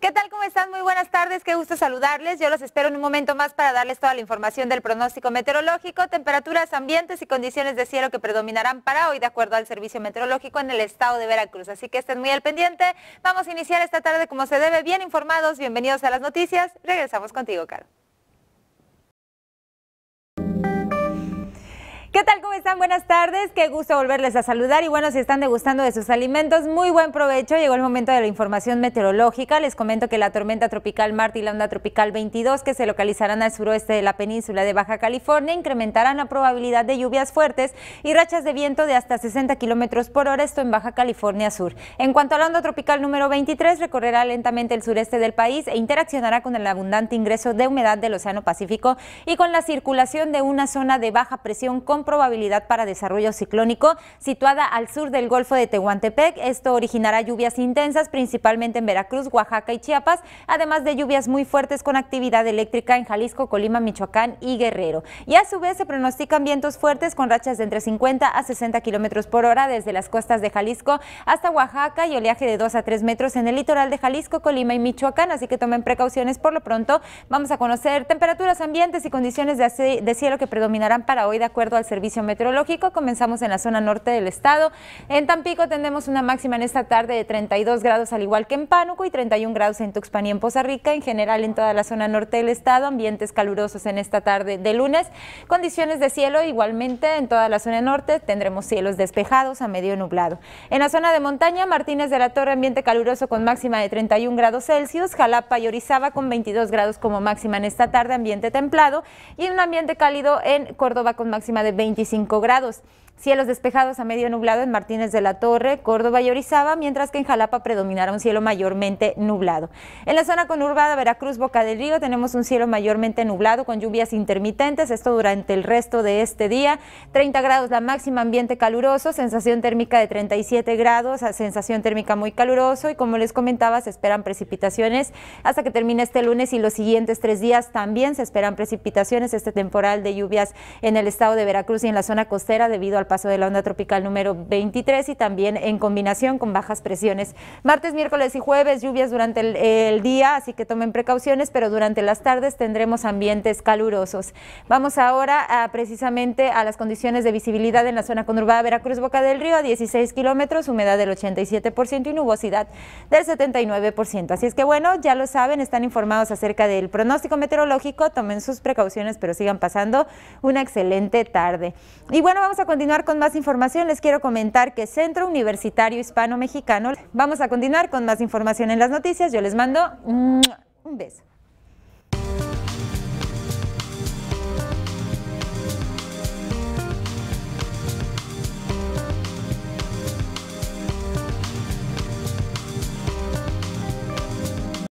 ¿Qué tal? ¿Cómo están? Muy buenas tardes, qué gusto saludarles. Yo los espero en un momento más para darles toda la información del pronóstico meteorológico, temperaturas, ambientes y condiciones de cielo que predominarán para hoy de acuerdo al servicio meteorológico en el estado de Veracruz. Así que estén muy al pendiente. Vamos a iniciar esta tarde como se debe, bien informados, bienvenidos a las noticias. Regresamos contigo, Carlos. ¿Qué tal? ¿Cómo están? Buenas tardes. Qué gusto volverles a saludar. Y bueno, si están degustando de sus alimentos, muy buen provecho. Llegó el momento de la información meteorológica. Les comento que la tormenta tropical Marte y la onda tropical 22, que se localizarán al suroeste de la península de Baja California, incrementarán la probabilidad de lluvias fuertes y rachas de viento de hasta 60 kilómetros por hora, esto en Baja California Sur. En cuanto a la onda tropical número 23, recorrerá lentamente el sureste del país e interaccionará con el abundante ingreso de humedad del Océano Pacífico y con la circulación de una zona de baja presión con probabilidad para desarrollo ciclónico situada al sur del Golfo de Tehuantepec. Esto originará lluvias intensas, principalmente en Veracruz, Oaxaca y Chiapas, además de lluvias muy fuertes con actividad eléctrica en Jalisco, Colima, Michoacán y Guerrero. Y a su vez se pronostican vientos fuertes con rachas de entre 50 a 60 kilómetros por hora desde las costas de Jalisco hasta Oaxaca y oleaje de 2 a 3 metros en el litoral de Jalisco, Colima y Michoacán. Así que tomen precauciones por lo pronto. Vamos a conocer temperaturas ambientes y condiciones de cielo que predominarán para hoy de acuerdo al servicio Servicio Meteorológico. Comenzamos en la zona norte del estado. En Tampico tendremos una máxima en esta tarde de 32 grados al igual que en Pánuco y 31 grados en Tuxpan y en Poza Rica. En general en toda la zona norte del estado, ambientes calurosos en esta tarde de lunes. Condiciones de cielo igualmente en toda la zona norte tendremos cielos despejados a medio nublado. En la zona de montaña, Martínez de la Torre, ambiente caluroso con máxima de 31 grados Celsius. Jalapa y Orizaba con 22 grados como máxima en esta tarde, ambiente templado. Y un ambiente cálido en Córdoba con máxima de 20 25 grados. Cielos despejados a medio nublado en Martínez de la Torre, Córdoba y Orizaba, mientras que en Jalapa predominará un cielo mayormente nublado. En la zona conurbada Veracruz, Boca del Río, tenemos un cielo mayormente nublado con lluvias intermitentes, esto durante el resto de este día. 30 grados la máxima, ambiente caluroso, sensación térmica de 37 grados, sensación térmica muy caluroso y como les comentaba, se esperan precipitaciones hasta que termine este lunes y los siguientes tres días también se esperan precipitaciones, este temporal de lluvias en el estado de Veracruz y en la zona costera debido al paso de la onda tropical número 23 y también en combinación con bajas presiones. Martes, miércoles y jueves lluvias durante el, día, así que tomen precauciones, pero durante las tardes tendremos ambientes calurosos. Vamos ahora a, precisamente a las condiciones de visibilidad en la zona conurbada Veracruz-Boca del Río, a 16 kilómetros, humedad del 87% y nubosidad del 79%. Así es que bueno, ya lo saben, están informados acerca del pronóstico meteorológico, tomen sus precauciones, pero sigan pasando una excelente tarde. Y bueno, vamos a continuar con más información, les quiero comentar que Centro Universitario Hispano Mexicano, vamos a continuar con más información en las noticias, yo les mando un beso.